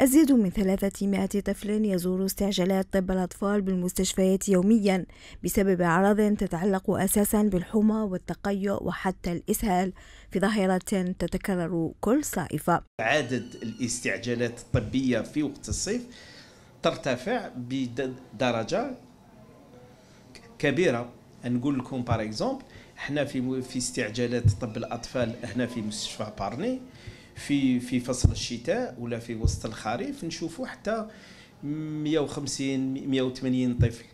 أزيد من 300 طفل يزور استعجالات طب الأطفال بالمستشفيات يوميا بسبب أعراض تتعلق أساسا بالحمى والتقيؤ وحتى الإسهال في ظاهرة تتكرر كل صائفة عدد الاستعجالات الطبية في وقت الصيف ترتفع بدرجة كبيرة نقول لكم باغ اكزومبل حنا في في استعجالات طب الاطفال هنا في مستشفى بارني في في فصل الشتاء ولا في وسط الخريف نشوفوا حتى 150 180 طفل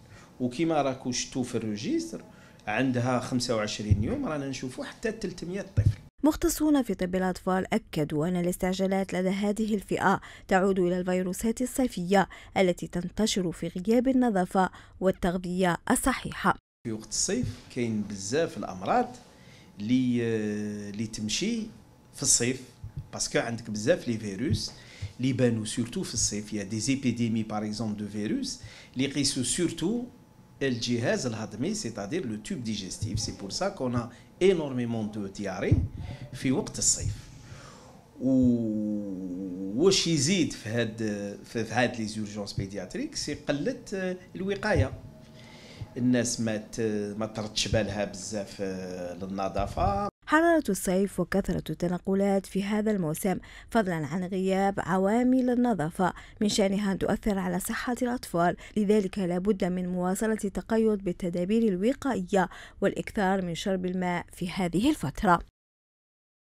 وكيما راكو شفتوا في الريجستر عندها 25 يوم رانا نشوفوا حتى 300 طفل مختصون في طب الأطفال أكدوا أن الاستعجالات لدى هذه الفئة تعود إلى الفيروسات الصيفية التي تنتشر في غياب النظافة والتغذية الصحيحة في وقت الصيف كاين بزاف الأمراض اللي تمشي في الصيف باسكو عندك بزاف لي فيروس لي بانو سورتو في الصيف يا دي زيبيديمي باغ اكزومبل دو فيروس لي قيسو سورتو الجهاز الهضمي سيتادير لو توب ديجيستيف سي بور سا كون ا انورميمون دو دياري في وقت الصيف و واش يزيد في هاد في هاد لي زورجونس بيدياتريك سي قلت الوقايه الناس ما ما ترتش بالها بزاف للنظافه حرارة الصيف وكثرة التنقلات في هذا الموسم فضلا عن غياب عوامل النظافة من شأنها أن تؤثر على صحة الأطفال لذلك لابد من مواصلة التقيد بالتدابير الوقائية والإكثار من شرب الماء في هذه الفترة